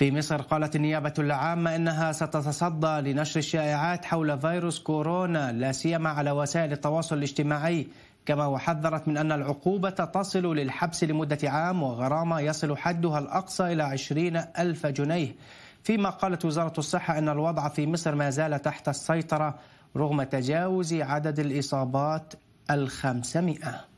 في مصر قالت النيابة العامة إنها ستتصدى لنشر الشائعات حول فيروس كورونا لا سيما على وسائل التواصل الاجتماعي كما وحذرت من أن العقوبة تصل للحبس لمدة عام وغرامة يصل حدها الأقصى إلى عشرين ألف جنيه فيما قالت وزارة الصحة أن الوضع في مصر ما زال تحت السيطرة رغم تجاوز عدد الإصابات الخمسمائة